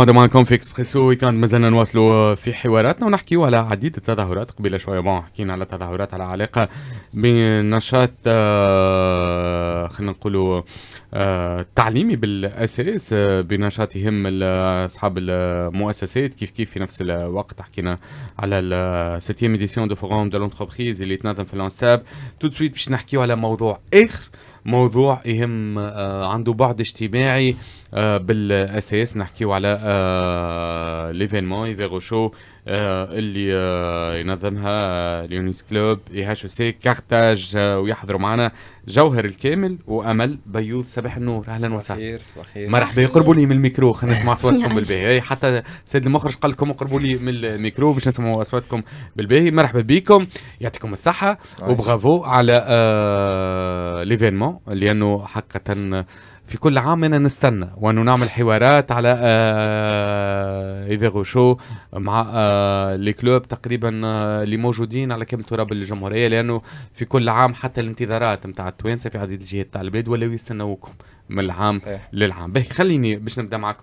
هذا معكم في اكسبريسو وكان مازلنا نواصلوا في حواراتنا ونحكيو على عديد التظاهرات قبل شويه بون حكينا على تظاهرات على علاقه بنشاط آه، خلينا نقولوا التعليمي آه، تعليمي بالاساس آه، بنشاطهم اصحاب المؤسسات كيف كيف في نفس الوقت حكينا على 7 ايديسيون دو فوروم دو لونتربريز اللي تنظم في الانساب تو سويت باش نحكيو على موضوع اخر موضوع يهم آه، عنده بعد اجتماعي آه، بالاساس نحكيو على ليفينمون يفيغو شو آه، اللي آه، ينظمها آه، ليونيس كلوب وسيك كارتاج ويحضروا معنا جوهر الكامل وامل بيوض صباح النور اهلا وسهلا خير صباح مرحبا يقربوا لي من الميكرو خلينا نسمع اصواتكم يعني. بالباهي حتى سيد المخرج قال لكم قربوا لي من الميكرو باش نسمعوا اصواتكم بالباهي مرحبا بكم يعطيكم الصحه وبرافو على آه ليفينمون لانه حقا في كل عام أنا نستنى وانه نعمل حوارات على آه، ايفيغو شو مع آه، لي كلوب تقريبا اللي آه، موجودين على كامل تراب الجمهوريه لانه في كل عام حتى الانتظارات نتاع التوانسه في عديد الجهات تاع البلاد ولاو يستناوكم من العام للعام باهي خليني باش نبدا معكم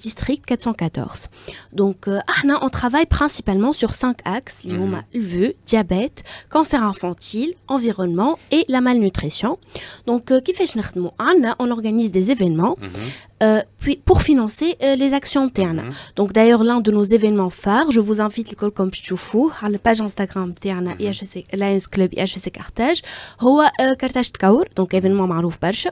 district 414. Donc, euh, on travaille principalement sur cinq axes mm -hmm. diabète, cancer infantile, environnement et la malnutrition. Donc, euh, qui fait On organise des événements mhm. euh, puis pour financer euh, les actions internes. Mhm. Donc, d'ailleurs, l'un de nos événements phares, je vous invite l'école comme Choufou, à la page Instagram Terna mhm. IHC Lions Club IHC Carthage, Roa Carthage Kaour, donc événement Marouf Barcha.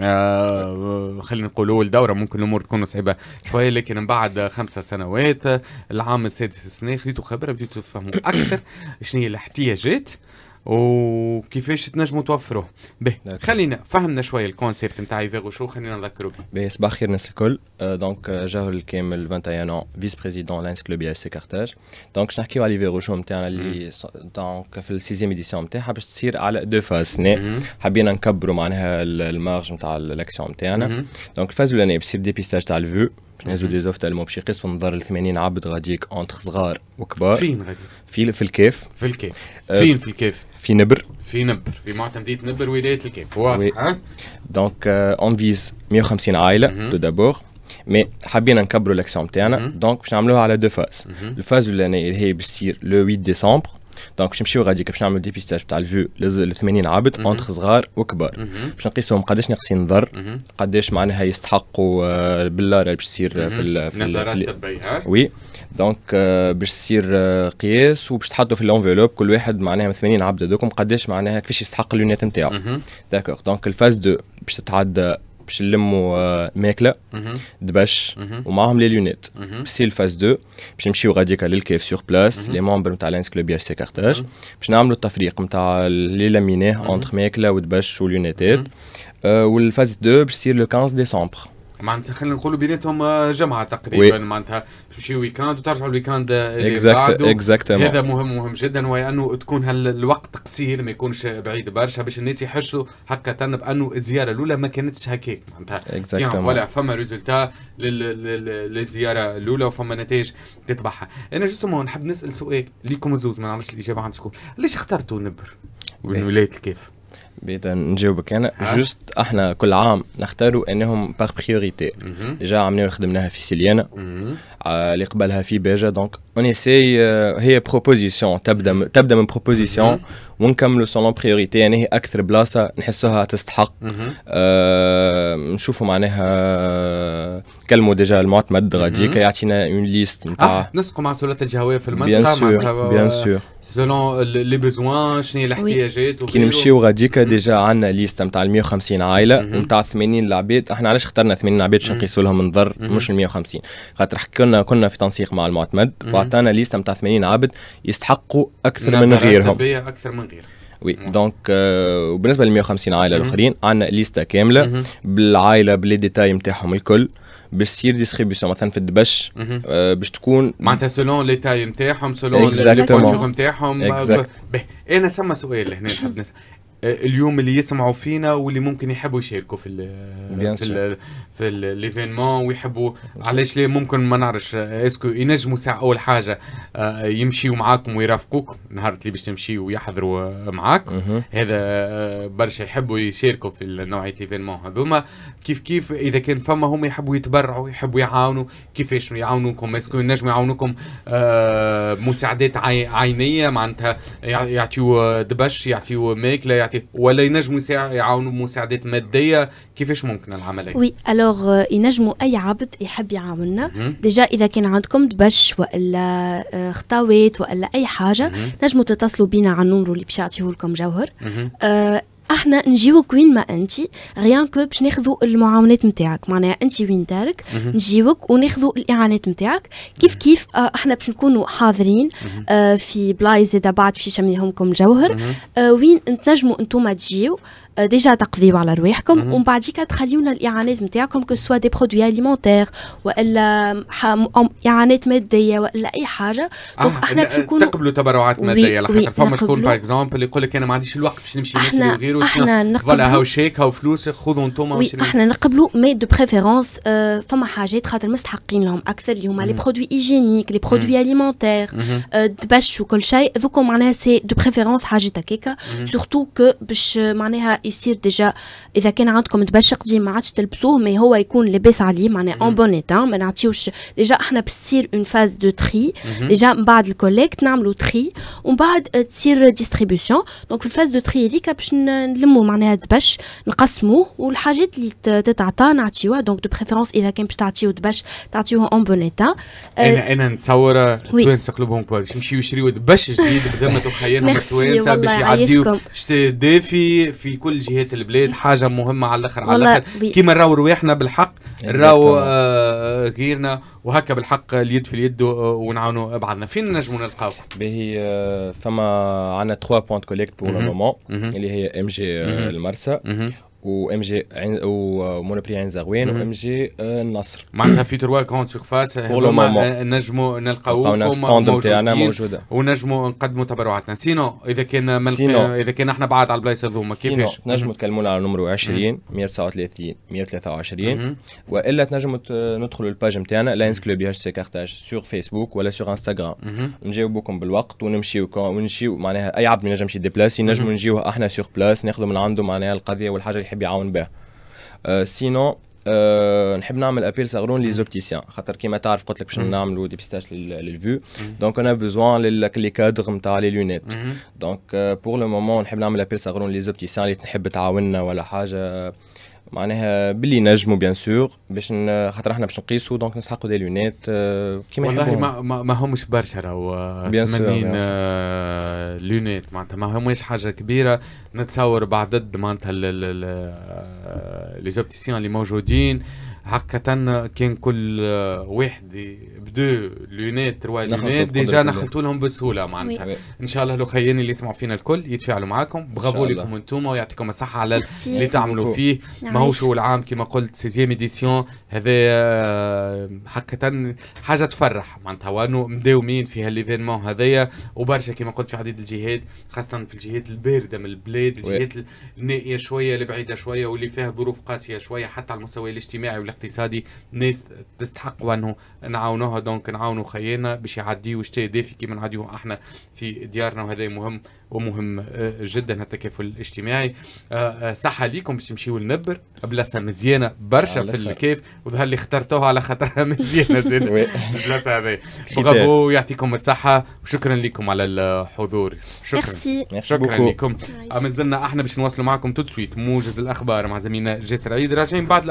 آه خلينا نقول اول دوره ممكن الامور تكون صعيبه شويه لكن من بعد خمسة سنوات العام السادس السنه خذيتوا خبره بديتوا تفهموا اكثر شنو هي الاحتياجات وكيفاش تنجموا توفروه به خلينا فهمنا شويه الكونسيبت نتاع ايفيغو شو خلينا نذكروا به صباح الخير الناس الكل دونك جاهر الكامل 21 فيس بريزيدون لانس كلوب اس كارتاج دونك باش نحكيو على ايفيغو شو نتاعنا اللي دونك في السيزيام ايديسيون نتاعها باش تصير على دو فاز حبينا نكبروا معناها المارج نتاع الاكسيون نتاعنا دونك الفاز الاولانيه باش ديبيستاج تاع الفو نازلوا دي زوف تاع المو باش يقيسوا نظر ال 80 عبد غاديك اونتر صغار وكبار فين غادي في في الكيف في الكيف فين في الكيف في نبر في نبر في معتمديه نبر ولايه الكيف واضح ها دونك اون فيز 150 عائله دو دابور مي حبينا نكبروا الاكسيون تاعنا دونك mhm. باش نعملوها على دو فاز الفاز الاولانيه اللي هي باش تصير لو 8 ديسمبر دونك باش نمشيو غاديك باش نعملوا ديبيستاج تاع الفيو ل 80 عبد اونتر mhm. صغار وكبار mhm. باش نقيسهم قداش ناقصين الضر قداش معناها يستحقوا آه، باللار باش تصير آه، في النظارات الطبيه وي دونك euh, باش تصير آه، قياس وباش تحطوا في الانفلوب كل واحد معناها 80 عبد هذوكم قداش معناها كيفاش يستحق اليونات نتاعو داكوغ دونك الفاز 2 باش تتعدى باش نلموا آه، ماكله دبش ومعاهم لي لونيت سي الفاز 2 باش نمشيو غاديكا للكيف سور بلاس لي ممبر نتاع لانس كلوب سي كارتاج باش نعملوا التفريق نتاع اللي لامينيه اونتر ماكله ودبش ولونيتات آه، والفاز 2 باش يصير لو 15 ديسمبر معناتها خلينا نقولوا بيناتهم آه، جمعه تقريبا معناتها تمشي ويكاند وترجعوا الويكاند آه، اللي exactly. هذا مهم مهم جدا وهي انه تكون هالوقت قصير ما يكونش بعيد برشا باش الناس يحسوا حقا بانه الزياره الاولى ما كانتش هكاك معناتها ولا فما ريزولتا للزياره الاولى وفما نتائج تتبعها انا جست نحب نسال سؤال ليكم الزوز ما نعرفش الاجابه عندكم ليش اخترتوا نبر من إيه. ولايه الكيف نجاوبك انا جوست احنا كل عام نختاروا انهم باغ بريوريتي ديجا عملنا خدمناها في سيليانا آه، اللي قبلها في باجا دونك اون اساي هي بروبوزيسيون تبدا تبدا من بروبوزيسيون ونكملوا سون بريوريتي يعني هي اكثر بلاصه نحسوها تستحق آه نشوفوا معناها آه، كلموا ديجا المعتمد غاديك يعطينا اون ليست نتاع آه نسقوا مع السلطات الجهويه في المنطقه بيان سور بيان سور سولون لي بيزوان شنو هي الاحتياجات كي نمشيو غاديك ديجا عندنا ليست نتاع 150 عائله نتاع 80 العباد احنا علاش اخترنا 80 عباد باش نقيسوا لهم الضر مش 150 خاطر كنا كنا في تنسيق مع المعتمد وعطانا ليست نتاع 80 عبد يستحقوا اكثر من غيرهم اكثر من كبير وي دونك آه، وبالنسبه لل 150 عائله الاخرين عندنا ليستا كامله بالعائله باللي ديتاي نتاعهم الكل باش تصير ديستريبيسيون مثلا في الدبش آه، باش تكون معناتها سولون تاي نتاعهم سولون لي نتاعهم انا ثم سؤال هنا نحب نسال آه، اليوم اللي يسمعوا فينا واللي ممكن يحبوا يشاركوا في الـ في الـ في الايفينمون ويحبوا علاش ليه ممكن ما نعرفش آه، اسكو ينجموا ساعه اول حاجه آه، يمشيوا معاكم ويرافقوك نهار اللي باش تمشيوا ويحضروا معاك هذا برشا يحبوا يشاركوا في نوعيه الايفينمون هذوما كيف كيف اذا كان فما هم يحبوا يتبرعوا يحبوا يعاونوا كيفاش يعاونوكم اسكو ينجموا يعاونوكم مساعدات عينيه معناتها يعطيوا دبش يعطيوا ماكله بتاعتك ولا ينجموا يعاونوا بمساعدات ماديه كيفاش ممكن العمليه؟ وي الوغ آه، ينجموا اي عبد يحب يعاوننا ديجا اذا كان عندكم دبش والا آه، خطاوات والا اي حاجه نجموا تتصلوا بينا على النمرو اللي باش يعطيهولكم جوهر احنا نجيوك وين ما انت غيان كو باش ناخذوا المعاونات نتاعك معناها انت وين دارك نجيوك وناخذوا الاعانات نتاعك كيف كيف آه، احنا باش نكونوا حاضرين آه، في بلاي اذا بعد في شميهمكم جوهر آه، وين تنجموا انتم تجيو ديجا تقضيو على رواحكم ومن بعديك تخليونا الاعانات نتاعكم كو سوا دي برودوي اليمونتير والا اعانات ماديه والا اي حاجه دونك احنا باش نكونوا تقبلوا تبرعات ماديه على خاطر فما شكون باغ اكزومبل يقول لك انا ما عنديش الوقت باش نمشي نسري وغيره احنا نقبلوا فوالا هاو شيك هاو فلوس خذوا انتم احنا نقبلوا مي دو بريفيرونس فما حاجات خاطر مستحقين لهم اكثر اللي هما لي برودوي ايجينيك لي برودوي اليمونتير تبشوا كل شيء ذوكم معناها سي دو بريفيرونس حاجتك هكا سورتو كو باش معناها يصير ديجا اذا كان عندكم تبش قديم ما عادش تلبسوه مي هو يكون لاباس عليه معناها اون بون ايتا ما نعطيوش ديجا احنا باش تصير اون فاز دو تري ديجا من بعد الكوليكت نعملوا تري ومن بعد تصير ديستريبيسيون دونك في الفاز دو تري هذيك باش نلموا معناها الدبش نقسموه والحاجات اللي تتعطى نعطيوها دونك دو بريفيرونس اذا كان باش تعطيو دبش تعطيوه اون بون ايتا انا euh، انا نتصور التوانسه قلوبهم كبار باش يمشيو يشريوا دبش جديد بدل ما تخيلهم التوانسه باش يعديوا شتي دافي في كل كل جهات البلاد حاجه مهمه على الاخر على الاخر كيما نراو رواحنا بالحق نراو آه، غيرنا وهكا بالحق اليد في اليد آه، ونعاونوا بعضنا فين نجموا نلقاوكم؟ باهي آه، فما عندنا 3 بوانت كوليكت بور لو مومون اللي هي ام جي المرسى وام جي عين ومونوبري عين زغوين وام جي آه، النصر معناتها في تروا كونت سيرفاس هما نجموا نلقاوكم تاعنا موجوده ونجموا نقدموا تبرعاتنا سينو اذا كان ملق... سينو. اذا كان احنا بعد على البلايص هذوما كيفاش نجموا تكلمونا على نمرو 20 139 123 والا تنجموا ندخلوا الباج نتاعنا لاينس كلوب هاش سي كارتاج سور فيسبوك ولا سور انستغرام نجاوبكم بالوقت ونمشيو ونمشيو معناها اي عبد ينجم يمشي ديبلاسي نجموا نجيو احنا سور بلاس ناخذوا من عنده معناها القضيه والحاجه اللي يحب يعاون بها آه، سينو آه، نحب نعمل ابيل صغرون لي زوبتيسيان خاطر كيما تعرف قلت لك باش نعملوا ديبيستاج للفيو دونك انا بيزوان لي كادر نتاع لي لونيت دونك بور لو مومون نحب نعمل ابيل صغرون لي زوبتيسيان اللي تحب تعاوننا ولا حاجه معناها باللي نجموا بيان سور باش خاطر احنا باش نقيسوا دونك نسحقوا دي لونيت آه، كيما والله ما, ما, ما همش برشا راهو 80 آه،, آه لونيت معناتها ما همش حاجه كبيره نتصور بعدد معناتها لي زوبتيسيان آه، اللي موجودين حقيقة كان كل واحد بدو لونات تروا لونات ديجا نخلطوا لهم بسهولة معناتها ان شاء الله الأخيين اللي يسمعوا فينا الكل يتفاعلوا معاكم برافو لكم انتم ويعطيكم الصحة على اللي تعملوا فيه ماهوش العام كما قلت سيزيام اديسيون هذا حقا آه، حاجة تفرح معناتها وانه مداومين في هالليفينمون هذايا وبرشا كما قلت في عديد الجهات خاصة في الجهات الباردة من البلاد الجهات النائية شوية البعيدة شوية واللي فيها ظروف قاسية شوية حتى على المستوى الاجتماعي الاقتصادي ناس تستحق انه نعاونوها دونك نعاونوا خيانا باش يعديوا الشتاء دافي كيما نعديوه احنا في ديارنا وهذا مهم ومهم آه، جدا التكافل الاجتماعي آه، آه، صحة ليكم باش تمشيو لنبر بلاصة مزيانة برشا في الكيف وظهر اللي اخترتوها على خاطرها مزيانة زين البلاصة هذه برافو يعطيكم الصحة وشكرا لكم على الحضور شكرا شكرا لكم مازلنا احنا باش نواصلوا معكم تو سويت موجز الاخبار مع زميلنا جاسر عيد راجعين بعد